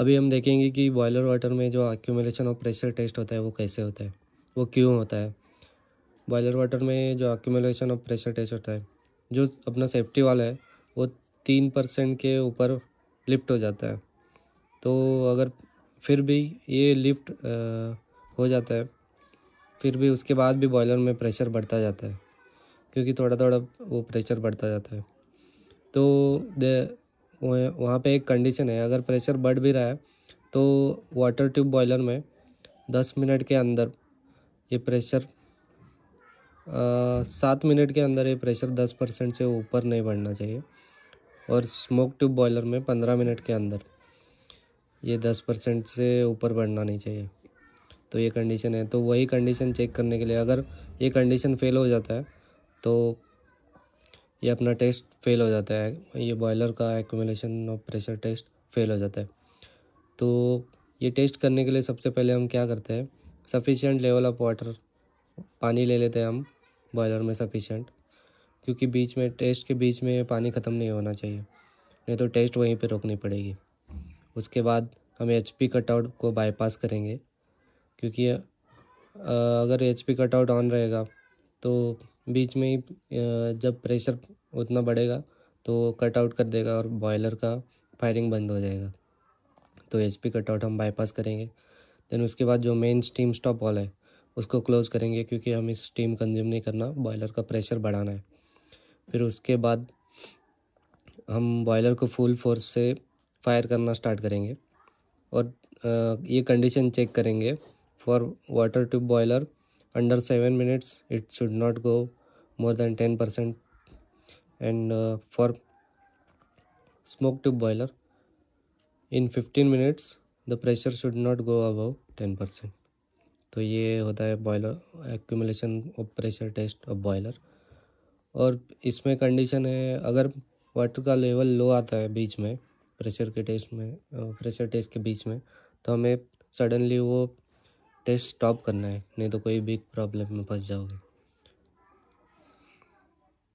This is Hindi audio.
अभी हम देखेंगे कि बॉयलर वाटर में जो एक्यूमलेशन ऑफ प्रेशर टेस्ट होता है वो कैसे होता है वो क्यों होता है बॉयलर वाटर में जो एक्यूमलेशन ऑफ प्रेशर टेस्ट होता है जो अपना सेफ्टी वाला है वो तीन परसेंट के ऊपर लिफ्ट हो जाता है तो अगर फिर भी ये लिफ्ट आ, हो जाता है फिर भी उसके बाद भी बॉयलर में प्रेशर बढ़ता जाता है क्योंकि थोड़ा थोड़ा वो प्रेशर बढ़ता जाता है तो वहाँ पे एक कंडीशन है अगर प्रेशर बढ़ भी रहा है तो वाटर ट्यूब बॉयलर में दस मिनट के अंदर ये प्रेशर सात मिनट के अंदर ये प्रेशर दस परसेंट से ऊपर नहीं बढ़ना चाहिए और स्मोक ट्यूब बॉयलर में पंद्रह मिनट के अंदर ये दस परसेंट से ऊपर बढ़ना नहीं चाहिए तो ये कंडीशन है तो वही कंडीशन चेक करने के लिए अगर ये कंडीशन फेल हो जाता है तो ये अपना टेस्ट फेल हो जाता है ये बॉयलर का accumulation of pressure test fail हो जाता है तो ये टेस्ट करने के लिए सबसे पहले हम क्या करते हैं सफिशेंट लेवल ऑफ वाटर पानी ले लेते हैं हम बॉयलर में सफिशेंट क्योंकि बीच में टेस्ट के बीच में पानी ख़त्म नहीं होना चाहिए नहीं तो टेस्ट वहीं पर रोकनी पड़ेगी उसके बाद हम एच पी कटआउट को बाईपास करेंगे क्योंकि अगर एच पी कटआउट ऑन रहेगा तो बीच में ही जब प्रेशर उतना बढ़ेगा तो कट आउट कर देगा और बॉयलर का फायरिंग बंद हो जाएगा तो एच पी कट आउट हम बाईपास करेंगे देन उसके बाद जो मेन स्टीम स्टॉप वाला है उसको क्लोज़ करेंगे क्योंकि हम इस स्टीम कंज्यूम नहीं करना बॉयलर का प्रेशर बढ़ाना है फिर उसके बाद हम बॉयलर को फुल फोर्स से फायर करना स्टार्ट करेंगे और ये कंडीशन चेक करेंगे for water tube boiler under seven minutes it should not go more than ten percent and uh, for smoke tube boiler in 15 minutes the pressure should not go above 10 तो ये होता है boiler accumulation of pressure test of boiler और इसमें condition है अगर water का level low आता है बीच में प्रेशर के टेस्ट में प्रेशर टेस्ट के बीच में तो हमें सडनली वो टेस्ट स्टॉप करना है नहीं तो कोई बिग प्रॉब्लम में फंस जाओगे